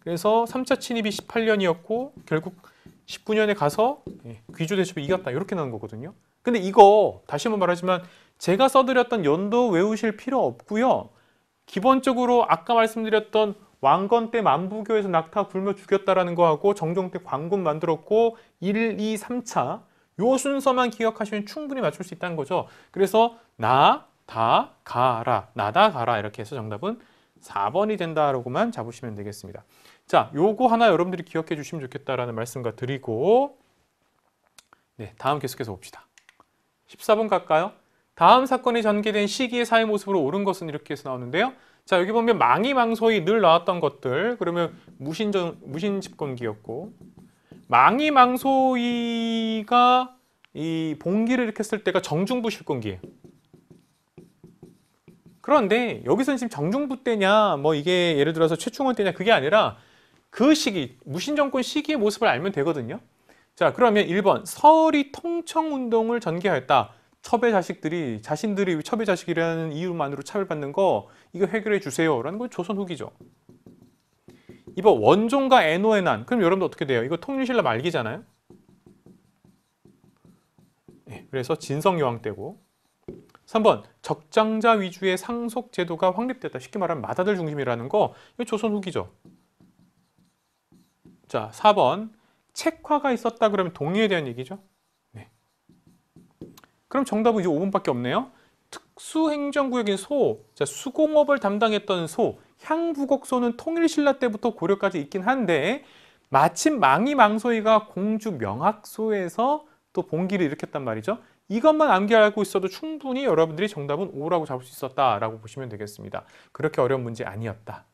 그래서 3차 침입이 18년이었고 결국 19년에 가서 예, 귀조 대첩이 이겼다 이렇게 나온 거거든요. 근데 이거 다시 한번 말하지만 제가 써드렸던 연도 외우실 필요 없고요. 기본적으로 아까 말씀드렸던 왕건 때 만부교에서 낙타 굶어 죽였다라는 거하고 정종 때 광군 만들었고 1, 2, 3차 요 순서만 기억하시면 충분히 맞출 수 있다는 거죠. 그래서 나, 다, 가라, 나다, 가라 이렇게 해서 정답은 4번이 된다라고만 잡으시면 되겠습니다. 자, 요거 하나 여러분들이 기억해 주시면 좋겠다라는 말씀과 드리고 네, 다음 계속해서 봅시다. 14번 갈까요? 다음 사건이 전개된 시기의 사회 모습으로 옳은 것은 이렇게 해서 나오는데요. 자, 여기 보면 망이 망소이 늘 나왔던 것들 그러면 무신정, 무신 집권기였고 망이 망소이가 이 봉기를 일으켰을 때가 정중부 실권기예요. 그런데 여기서는 지금 정중부 때냐 뭐 이게 예를 들어서 최충원 때냐 그게 아니라 그 시기 무신정권 시기의 모습을 알면 되거든요. 자 그러면 1번 서울이 통청운동을 전개하였다. 첩의 자식들이 자신들이 첩의 자식이라는 이유만으로 차별받는 거 이거 해결해 주세요 라는 건 조선 후기죠. 2번 원종과 애노의 난 그럼 여러분들 어떻게 돼요? 이거 통일신라 말기잖아요. 네, 그래서 진성여왕 때고 3번 적장자 위주의 상속 제도가 확립됐다. 쉽게 말하면 마다들 중심이라는 거 이거 조선 후기죠. 자 4번 책화가 있었다 그러면 동의에 대한 얘기죠. 네. 그럼 정답은 이제 5번밖에 없네요. 특수행정구역인 소, 자, 수공업을 담당했던 소, 향부곡소는 통일신라 때부터 고려까지 있긴 한데 마침 망이 망소이가 공주 명학소에서 또 봉기를 일으켰단 말이죠. 이것만 암기 하고 있어도 충분히 여러분들이 정답은 5라고 잡을 수 있었다라고 보시면 되겠습니다. 그렇게 어려운 문제 아니었다.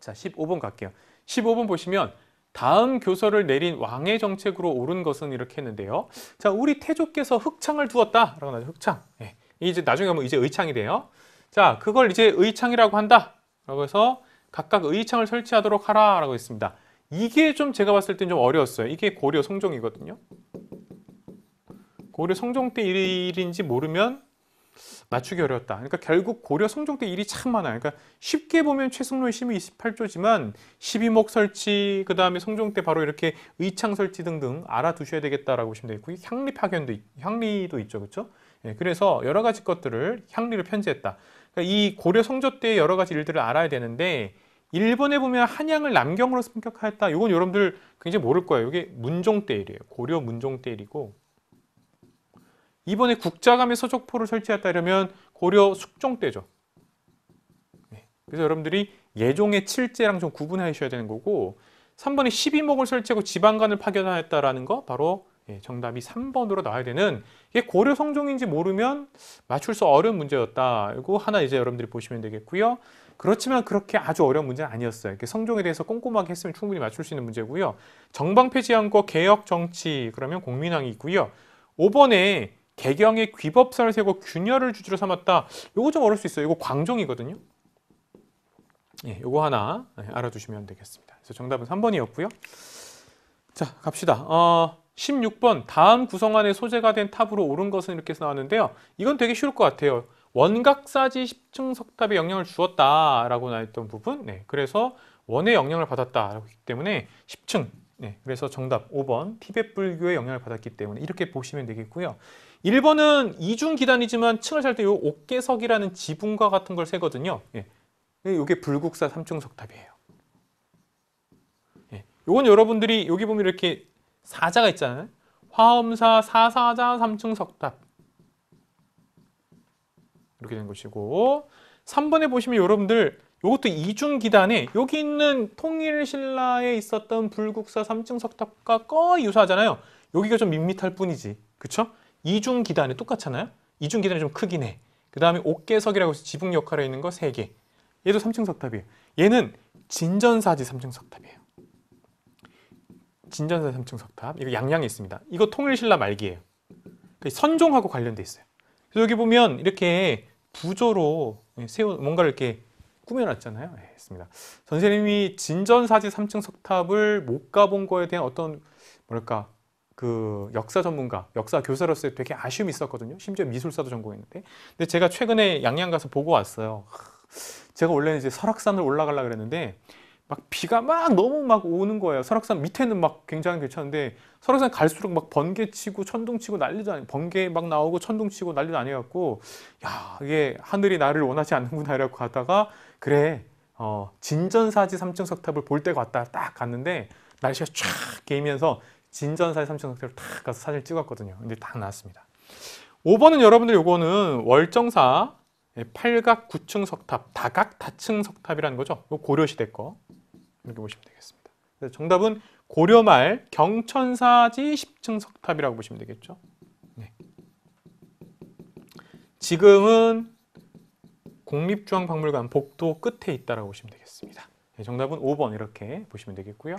자, 15번 갈게요. 15번 보시면 다음 교서를 내린 왕의 정책으로 옳은 것은 이렇게 했는데요. 자, 우리 태조께서 흑창을 두었다라고 나죠. 흑창. 예. 이제 나중에 가면 이제 의창이 돼요. 자, 그걸 이제 의창이라고 한다라고 해서 각각 의창을 설치하도록 하라라고 했습니다. 이게 좀 제가 봤을 땐 좀 어려웠어요. 이게 고려 성종이거든요 고려 성종 때 일인지 모르면 맞추기 어렵다 그러니까 결국 고려 성종 때 일이 참 많아요. 그러니까 쉽게 보면 최승로의 심이 28조지만 12목 설치, 그 다음에 성종 때 바로 이렇게 의창 설치 등등 알아두셔야 되겠다라고 보시면 되겠고 향리 파견도 향리도 있죠, 그렇죠? 예, 그래서 여러 가지 것들을 향리를 편지했다. 그러니까 이 고려 성조 때 여러 가지 일들을 알아야 되는데 일본에 보면 한양을 남경으로 승격하였다. 이건 여러분들 굉장히 모를 거예요. 이게 문종 때 일이에요. 고려 문종 때 일이고 이번에 국자감의 서적포를 설치했다 이러면 고려 숙종 때죠. 네. 그래서 여러분들이 예종의 칠제랑 좀 구분하셔야 되는 거고 3번에 12목을 설치하고 지방관을 파견하였다라는 거 바로 예, 정답이 3번으로 나와야 되는 이게 고려 성종인지 모르면 맞출 수 어려운 문제였다고 하나 이제 여러분들이 보시면 되겠고요. 그렇지만 그렇게 아주 어려운 문제는 아니었어요. 성종에 대해서 꼼꼼하게 했으면 충분히 맞출 수 있는 문제고요. 정방폐지한거 개혁정치 그러면 공민왕이고요. 있 5번에 개경의 귀법사를 세고 균열을 주지로 삼았다. 요거 좀 어려울 수 있어요. 이거 광종이거든요. 예, 요거 하나 예, 알아두시면 되겠습니다. 그래서 정답은 3번이었고요. 자, 갑시다. 어, 16번 다음 구성안의 소재가 된 탑으로 오른 것은 이렇게 해서 나왔는데요. 이건 되게 쉬울 것 같아요. 원각사지 10층 석탑에 영향을 주었다라고 나왔던 부분. 네, 그래서 원의 영향을 받았다라고 했기 때문에 10층 네, 그래서 정답 5번 티벳 불교의 영향을 받았기 때문에 이렇게 보시면 되겠고요. 1번은 이중기단이지만 층을 살때이 옥계석이라는 지붕과 같은 걸 세거든요. 예. 이게 예, 불국사 3중 석탑이에요. 예. 요건 여러분들이 여기 보면 이렇게 사자가 있잖아요. 화엄사 사사자 3중 석탑 이렇게 된 것이고 3번에 보시면 여러분들 이것도 이중기단에 여기 있는 통일신라에 있었던 불국사 3층 석탑과 거의 유사하잖아요. 여기가 좀 밋밋할 뿐이지. 그쵸? 이중기단에 똑같잖아요. 이중기단이 좀 크긴 해. 그 다음에 옥계석이라고 해서 지붕 역할에 있는 거 3개. 얘도 3층 석탑이에요. 얘는 진전사지 3층 석탑이에요. 진전사 3층 석탑. 이거 양양에 있습니다. 이거 통일신라 말기예요. 그러니까 선종하고 관련돼 있어요. 그래서 여기 보면 이렇게 부조로 세운 뭔가를 이렇게 꾸며놨잖아요. 예, 했습니다. 선생님이 진전사지 3층 석탑을 못 가본 거에 대한 어떤 뭐랄까 그 역사 전문가, 역사 교사로서 되게 아쉬움이 있었거든요. 심지어 미술사도 전공했는데. 근데 제가 최근에 양양 가서 보고 왔어요. 제가 원래는 이제 설악산을 올라가려고 그랬는데 막 비가 막 너무 막 오는 거예요. 설악산 밑에는 막 굉장히 괜찮은데 설악산 갈수록 막 번개 치고 천둥 치고 난리도 아니 고 번개 막 나오고 천둥 치고 난리도 아니었고 야 이게 하늘이 나를 원하지 않는구나 이라고 하다가 그래 어, 진전사지 3층 석탑을 볼 때가 왔다 딱 갔는데 날씨가 쫙 개이면서 진전사지 3층 석탑을 딱 가서 사진을 찍었거든요 근데 딱 나왔습니다 5번은 여러분들 요거는 월정사 예, 팔각 9층 석탑 다각 다층 석탑이라는 거죠 고려시대 거 이렇게 보시면 되겠습니다 정답은 고려 말 경천사지 10층 석탑이라고 보시면 되겠죠. 네. 지금은 국립중앙박물관 복도 끝에 있다라고 보시면 되겠습니다. 예, 정답은 5번 이렇게 보시면 되겠고요.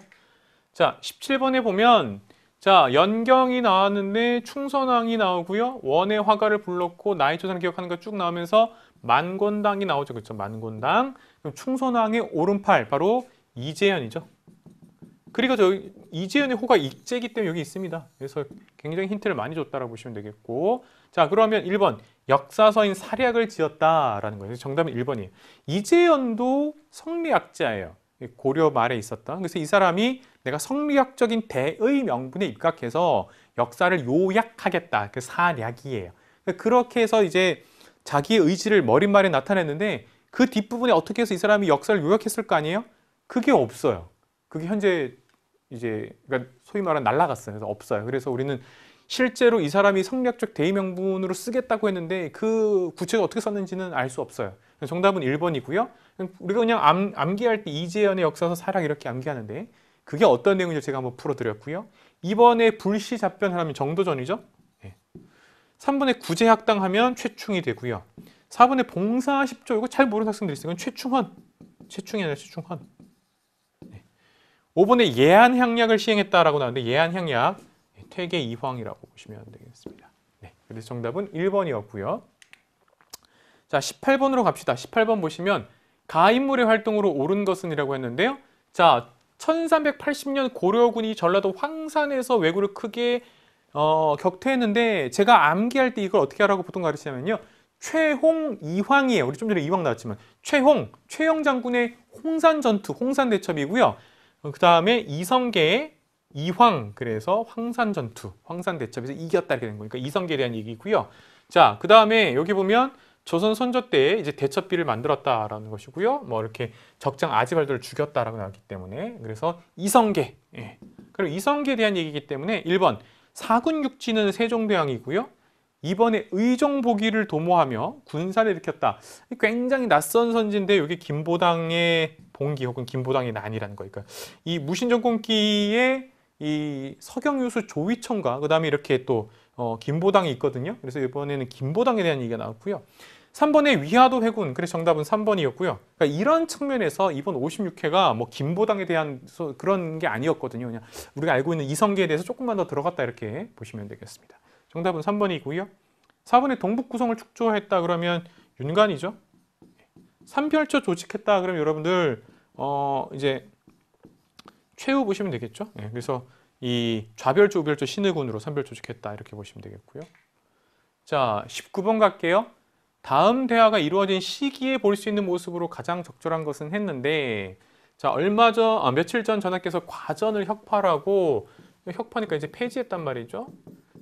자, 17번에 보면 자, 연경이 나왔는데 충선왕이 나오고요. 원의 화가를 불렀고 나이 조사 기억하는 거 쭉 나오면서 만곤당이 나오죠. 그렇죠? 만곤당. 그럼 충선왕의 오른팔 바로 이재현이죠. 그리고 저 이재현의 호가 익재기 때문에 여기 있습니다. 그래서 굉장히 힌트를 많이 줬다라고 보시면 되겠고 자 그러면 1번 역사서인 사략을 지었다라는 거예요. 정답은 1번이에요. 이재현도 성리학자예요. 고려 말에 있었던 그래서 이 사람이 내가 성리학적인 대의 명분에 입각해서 역사를 요약하겠다. 그 사략이에요. 그러니까 그렇게 해서 이제 자기의 의지를 머릿말에 나타냈는데 그 뒷부분에 어떻게 해서 이 사람이 역사를 요약했을 거 아니에요? 그게 없어요. 그게 현재 이제 그러니까 소위 말하는 날라갔어요. 그래서 없어요. 그래서 우리는 실제로 이 사람이 성략적 대의 명분으로 쓰겠다고 했는데 그 구체가 어떻게 썼는지는 알 수 없어요. 정답은 1번이고요. 우리가 그냥 암, 암기할 때 이재현의 역사서 사랑 이렇게 암기하는데 그게 어떤 내용인지 제가 한번 풀어드렸고요. 2번에 불시 잡변하면 정도전이죠. 3번에 구제학당 하면 최충이 되고요. 4번에 봉사 10조 이거 잘 모르는 학생들이 있어요. 최충헌. 최충이 아니라 최충헌. 5번에 예한 향약을 시행했다라고 나오는데 예한 향약 퇴계 이황이라고 보시면 되겠습니다. 네, 그래서 정답은 1번이었고요. 자, 18번으로 갑시다. 18번 보시면 가인물의 활동으로 옳은 것은이라고 했는데요. 자, 1380년 고려군이 전라도 황산에서 왜구를 크게 어, 격퇴했는데 제가 암기할 때 이걸 어떻게 하라고 보통 가르치냐면요. 최홍 이황이에요. 우리 좀 전에 이황 나왔지만 최홍, 최영 장군의 홍산 전투, 홍산 대첩이고요. 어, 그 다음에 이성계의 이황 그래서 황산 전투, 황산 대첩에서 이겼다 이렇게 된 거니까 이성계에 대한 얘기고요. 자, 그 다음에 여기 보면 조선 선조 때 이제 대첩비를 만들었다라는 것이고요. 뭐 이렇게 적장 아지발도를 죽였다라고 나왔기 때문에 그래서 이성계. 예. 그리고 이성계에 대한 얘기이기 때문에 1번 사군 육지는 세종대왕이고요. 이번에 의정보기를 도모하며 군사를 일으켰다. 굉장히 낯선 선지인데 이게 김보당의 봉기 혹은 김보당의 난이라는 거니까 이 무신정권기에 이 서경유수 조위청과 그 다음에 이렇게 또 어, 김보당이 있거든요. 그래서 이번에는 김보당에 대한 얘기가 나왔고요. 3번에 위하도 회군, 그래서 정답은 3번이었고요. 그러니까 이런 측면에서 이번 56회가 뭐 김보당에 대한 그런 게 아니었거든요. 그냥 우리가 알고 있는 이성계에 대해서 조금만 더 들어갔다 이렇게 보시면 되겠습니다. 정답은 3번이고요. 4번에 동북 구성을 축조했다 그러면 윤관이죠. 삼별조 조직했다 그러면 여러분들 어 이제 최후 보시면 되겠죠. 네, 그래서 이 좌별조, 우별조, 신의군으로 삼별 조직했다 이렇게 보시면 되겠고요. 자, 19번 갈게요. 다음 대화가 이루어진 시기에 볼 수 있는 모습으로 가장 적절한 것은 했는데 자 얼마 전 아, 며칠 전 전하께서 과전을 혁파라고 혁파니까 이제 폐지했단 말이죠.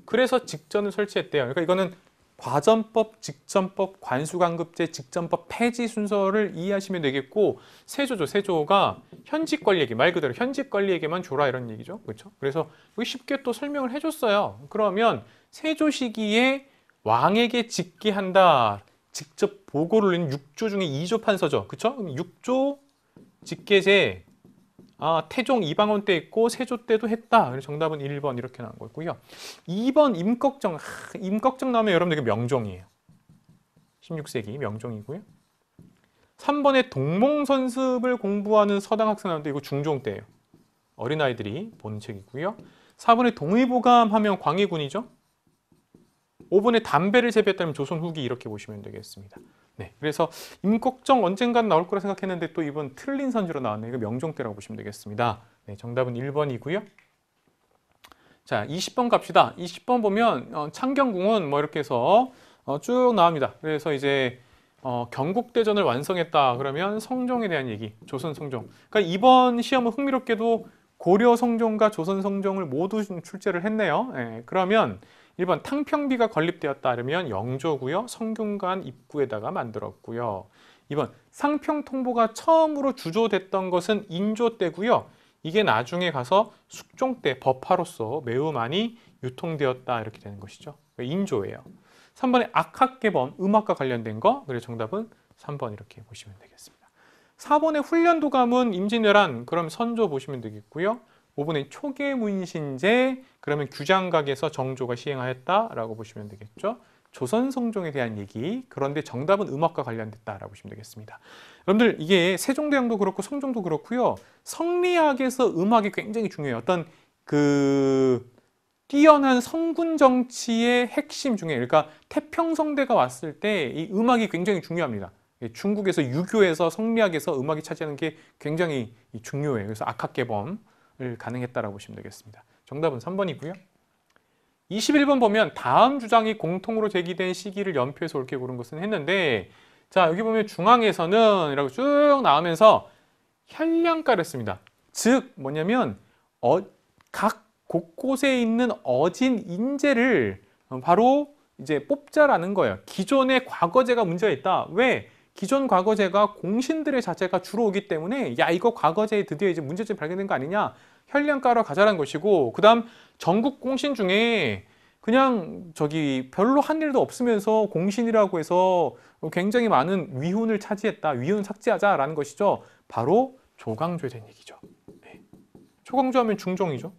그래서 직전을 설치했대요. 그러니까 이거는 과전법 직전법, 관수강급제, 직전법 폐지 순서를 이해하시면 되겠고 세조죠. 세조가 현직 권리에게 말 그대로 현직 권리에게만 줘라 이런 얘기죠. 그렇죠? 그래서 뭐 쉽게 또 설명을 해줬어요. 그러면 세조 시기에 왕에게 직기 한다. 직접 보고를 낸 6조 중에 2조 판서죠. 그렇죠? 그럼 6조 직계제 아, 태종 이방원 때 했고 세조 때도 했다. 그래서 정답은 1번 이렇게 나온 거고요. 2번 임꺽정. 하, 임꺽정 나오면 여러분들 명종이에요. 16세기 명종이고요. 3번에 동몽선습을 공부하는 서당 학생 나오는데 이거 중종 때예요. 어린아이들이 본 책이고요. 4번에 동의보감 하면 광해군이죠. 5분에 담배를 재배했다면 조선 후기 이렇게 보시면 되겠습니다. 네, 그래서 임꺽정 언젠간 나올 거라 생각했는데 또 이번 틀린 선지로 나왔네요. 이거 명종 때라고 보시면 되겠습니다. 네, 정답은 1번이고요. 자, 20번 갑시다. 20번 보면 어, 창경궁은 뭐 이렇게 해서 어, 쭉 나옵니다. 그래서 이제 어, 경국대전을 완성했다 그러면 성종에 대한 얘기, 조선 성종. 그러니까 이번 시험은 흥미롭게도 고려 성종과 조선 성종을 모두 출제를 했네요. 예, 그러면 1번 탕평비가 건립되었다 그러면 영조고요. 성균관 입구에다가 만들었고요. 2번 상평통보가 처음으로 주조됐던 것은 인조 때고요. 이게 나중에 가서 숙종 때 법화로서 매우 많이 유통되었다 이렇게 되는 것이죠. 그러니까 인조예요. 3번에 악학개범, 음악과 관련된 거. 그래서 정답은 3번 이렇게 보시면 되겠습니다. 4번에 훈련도감은 임진왜란, 그럼 선조 보시면 되겠고요. 5분의 초계 문신제 그러면 규장각에서 정조가 시행하였다라고 보시면 되겠죠. 조선 성종에 대한 얘기 그런데 정답은 음악과 관련됐다라고 보시면 되겠습니다. 여러분들 이게 세종대왕도 그렇고 성종도 그렇고요. 성리학에서 음악이 굉장히 중요해요. 어떤 그 뛰어난 성군 정치의 핵심 중에 그러니까 태평성대가 왔을 때 이 음악이 굉장히 중요합니다. 예, 중국에서 유교에서 성리학에서 음악이 차지하는 게 굉장히 중요해요. 그래서 악학개범 가능했다라고 보시면 되겠습니다. 정답은 3번이고요. 21번 보면 다음 주장이 공통으로 제기된 시기를 연표해서 옳게 고른 것은 했는데 자 여기 보면 중앙에서는 이라고 쭉 나오면서 현량가를 씁니다. 즉 뭐냐면 어, 각 곳곳에 있는 어진 인재를 바로 이제 뽑자라는 거예요. 기존의 과거제가 문제가 있다. 왜? 기존 과거제가 공신들의 자체가 주로 오기 때문에 야 이거 과거제에 드디어 이제 문제점 이 발견된 거 아니냐 혈량가로 가자라는 것이고 그 다음 전국 공신 중에 그냥 저기 별로 한 일도 없으면서 공신이라고 해서 굉장히 많은 위훈을 차지했다. 위훈 삭제하자라는 것이죠. 바로 조강조에 대한 얘기죠. 네. 조강조 하면 중종이죠.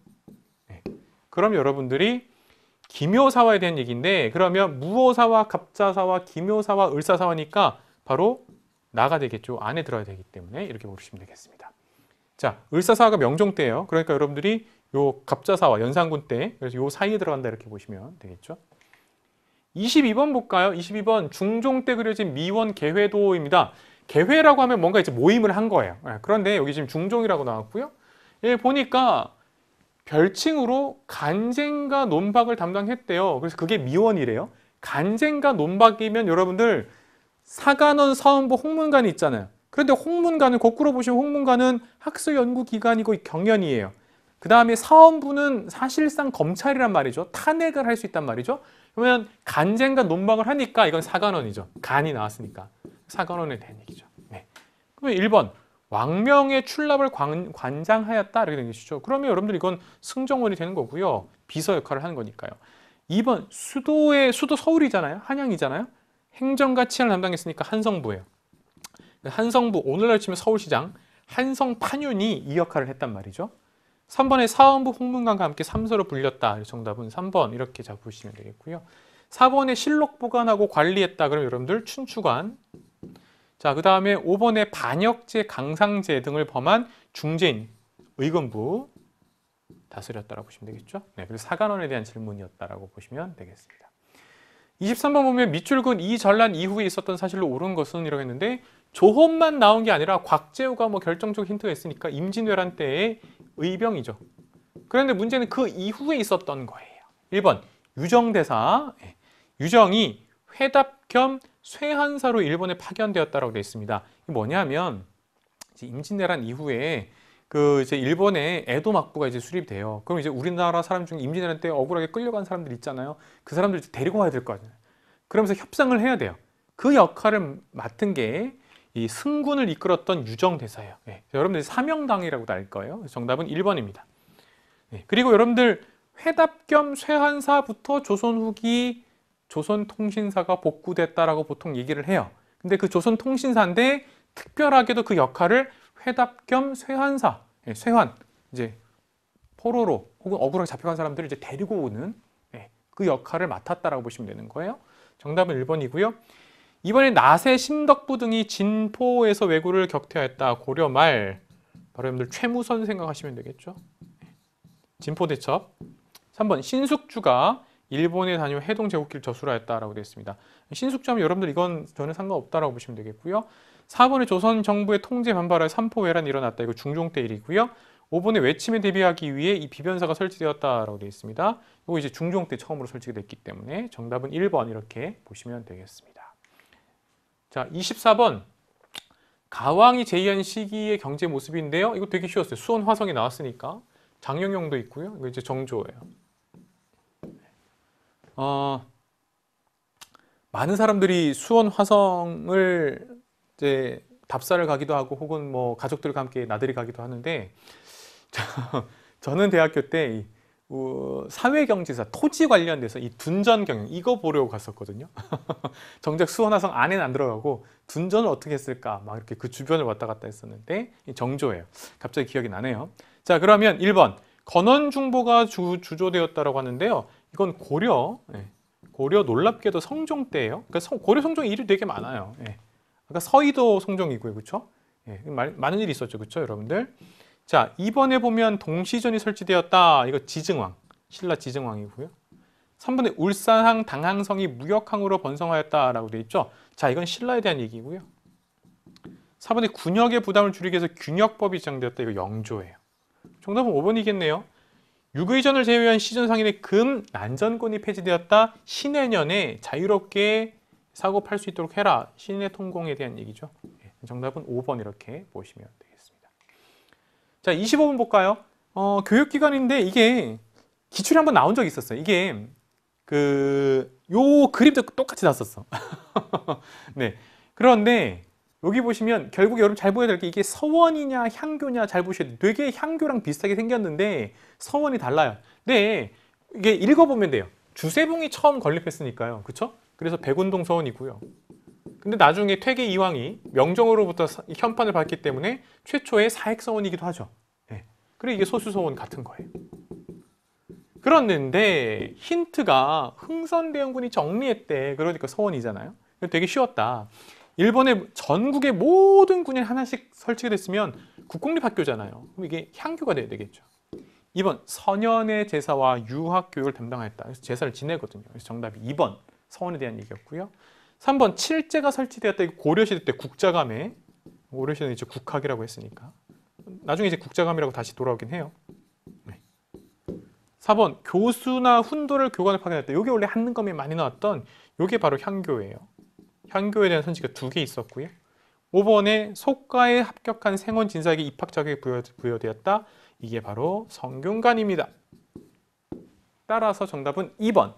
네. 그럼 여러분들이 기묘사화에 대한 얘기인데 그러면 무어사화, 갑자사화, 기묘사화, 을사사화니까 바로 나가 되겠죠. 안에 들어야 되기 때문에 이렇게 보시면 되겠습니다. 자, 을사사가 명종 때예요. 그러니까 여러분들이 요 갑자사와 연산군 때 그래서 요 사이에 들어간다 이렇게 보시면 되겠죠. 22번 볼까요? 22번 중종 때 그려진 미원 개회도입니다. 개회라고 하면 뭔가 이제 모임을 한 거예요. 예, 그런데 여기 지금 중종이라고 나왔고요. 예, 보니까 별칭으로 간쟁과 논박을 담당했대요. 그래서 그게 미원이래요. 간쟁과 논박이면 여러분들 사간원 사원부 홍문관이 있잖아요. 그런데 홍문관을 거꾸로 보시면 홍문관은 학술연구기관이고 경연이에요. 그 다음에 사원부는 사실상 검찰이란 말이죠. 탄핵을 할 수 있단 말이죠. 그러면 간쟁과 논방을 하니까 이건 사관원이죠. 간이 나왔으니까. 사관원에 대한 얘기죠. 네. 그러면 1번 왕명의 출납을 관장하였다 이렇게 된 것이죠. 그러면 여러분들 이건 승정원이 되는 거고요. 비서 역할을 하는 거니까요. 2번 수도의 수도 서울이잖아요. 한양이잖아요. 행정과 치안을 담당했으니까 한성부예요. 한성부 오늘날 치면 서울시장 한성 판윤이 이 역할을 했단 말이죠. 3번에 사원부 홍문관과 함께 삼서로 불렸다. 정답은 3번 이렇게 잡으시면 되겠고요. 4번에 실록 보관하고 관리했다. 그럼 여러분들 춘추관. 자, 그 다음에 5번에 반역죄, 강상죄 등을 범한 중재인, 의금부 다스렸다라고 보시면 되겠죠. 네, 그래서 사관원에 대한 질문이었다라고 보시면 되겠습니다. 23번 보면 밑줄근 이 전란 이후에 있었던 사실로 옳은 것은 이라고 했는데 조혼만 나온 게 아니라 곽재우가 뭐 결정적 힌트가 있으니까 임진왜란 때의 의병이죠. 그런데 문제는 그 이후에 있었던 거예요. 1번 유정대사 예. 유정이 회답 겸 쇠한사로 일본에 파견되었다고 되어 있습니다. 뭐냐면 임진왜란 이후에 그 이제 일본의 에도 막부가 이제 수립돼요. 그럼 이제 우리나라 사람 중에 임진왜란 때 억울하게 끌려간 사람들 있잖아요. 그 사람들 데리고 와야 될거 아니에요. 그러면서 협상을 해야 돼요. 그 역할을 맡은 게이 승군을 이끌었던 유정 대사예요. 네. 여러분들이 사명당이라고도 알 거예요. 정답은 1번입니다. 네. 예. 그리고 여러분들 회답 겸 쇠한사부터 조선 후기 조선통신사가 복구됐다라고 보통 얘기를 해요. 근데 그 조선통신사인데 특별하게도 그 역할을 회답 겸 쇠환사, 예, 쇠환 이제 포로로 혹은 억울하게 잡혀간 사람들을 이제 데리고 오는 예, 그 역할을 맡았다라고 보시면 되는 거예요. 정답은 1번이고요. 이번에 나세 신덕부 등이 진포에서 왜구를 격퇴하였다. 고려 말 바로 여러분들 최무선 생각하시면 되겠죠. 진포 대첩 3번 신숙주가 일본에 다녀 해동 제국길 저술하였다라고 되어 있습니다. 신숙주 하면 여러분들 이건 전혀 상관없다라고 보시면 되겠고요. 4번에 조선 정부의 통제 반발하여 삼포회란이 일어났다. 이거 중종 때 일이고요. 5번에 외침에 대비하기 위해 이 비변사가 설치되었다라고 되어 있습니다. 이거 이제 중종 때 처음으로 설치 됐기 때문에 정답은 1번 이렇게 보시면 되겠습니다. 자, 24번 가왕이 제의한 시기의 경제 모습인데요. 이거 되게 쉬웠어요. 수원 화성이 나왔으니까 장영용도 있고요. 이거 이제 정조예요. 어, 많은 사람들이 수원 화성을 이제 답사를 가기도 하고 혹은 뭐 가족들과 함께 나들이 가기도 하는데 저는 대학교 때 어, 사회경제사 토지 관련돼서 이 둔전 경영 이거 보려고 갔었거든요. 정작 수원화성 안에는 안 들어가고 둔전을 어떻게 했을까 막 이렇게 그 주변을 왔다 갔다 했었는데 정조예요. 갑자기 기억이 나네요. 자 그러면 1번 건원 중보가 주, 조되었다고 하는데요. 이건 고려 예. 고려 놀랍게도 성종 때예요. 그러니까 고려 성종 일이 되게 많아요. 예. 아까 서희도 성종이고요, 그렇죠? 예. 많은 일이 있었죠, 그렇죠, 여러분들? 자, 2번에 보면 동시전이 설치되었다. 이거 지증왕, 신라 지증왕이고요. 3번에 울산항 당항성이 무역항으로 번성하였다라고 돼 있죠. 자, 이건 신라에 대한 얘기고요. 4번에 군역의 부담을 줄이기 위해서 균역법이 지정되었다. 이거 영조예요. 정답은 5번이겠네요. 유의전을 제외한 시전상인의 금, 난전권이 폐지되었다. 신해년에 자유롭게 사고 팔 수 있도록 해라. 신해 통공에 대한 얘기죠. 예, 정답은 5번 이렇게 보시면 돼요. 자, 25번 볼까요? 어, 교육기관인데 이게 기출에 한번 나온 적이 있었어요. 이게 그, 요 그림도 똑같이 났었어. 네. 그런데 여기 보시면 결국 여러분 잘 보여야 될 게 이게 서원이냐 향교냐 잘 보셔야 돼요. 되게 향교랑 비슷하게 생겼는데 서원이 달라요. 네. 이게 읽어보면 돼요. 주세봉이 처음 건립했으니까요. 그쵸 그래서 백운동 서원이고요. 근데 나중에 퇴계 이황이 명정으로부터 현판을 받기 때문에 최초의 사핵서원이기도 하죠. 예. 그리고 이게 소수서원 같은 거예요. 그런데 힌트가 흥선대원군이 정리했대. 그러니까 서원이잖아요. 되게 쉬웠다. 일본의 전국의 모든 군이 하나씩 설치가 됐으면 국공립학교잖아요. 그럼 이게 향교가 돼야 되겠죠. 2번 선현의 제사와 유학 교육을 담당했다. 그래서 제사를 지내거든요. 그래서 정답이 2번 서원에 대한 얘기였고요. 3번 칠제가 설치되었다. 이 고려시대 때 국자감에 고려시대는 이제 국학이라고 했으니까 나중에 이제 국자감이라고 다시 돌아오긴 해요. 4번 교수나 훈도를 교관을 파견했다. 이게 원래 한능검에 많이 나왔던 이게 바로 향교예요. 향교에 대한 선지가 두 개 있었고요. 5번에 속가에 합격한 생원 진사에게 입학 자격이 부여, 되었다 이게 바로 성균관입니다. 따라서 정답은 2번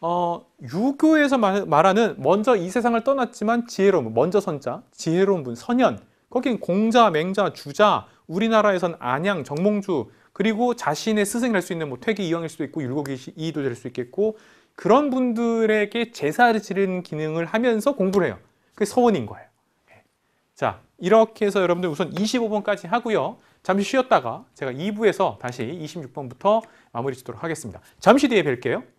어, 유교에서 말, 하는 먼저 이 세상을 떠났지만 지혜로운 먼저 선자, 지혜로운 분, 선현 거긴 공자, 맹자, 주자, 우리나라에선 안양, 정몽주 그리고 자신의 스승이 될 수 있는 뭐 퇴계 이황일 수도 있고 율곡이 이도 될 수 있겠고 그런 분들에게 제사를 지르는 기능을 하면서 공부를 해요. 그게 서원인 거예요. 예. 자, 이렇게 해서 여러분들 우선 25번까지 하고요. 잠시 쉬었다가 제가 2부에서 다시 26번부터 마무리 짓도록 하겠습니다. 잠시 뒤에 뵐게요.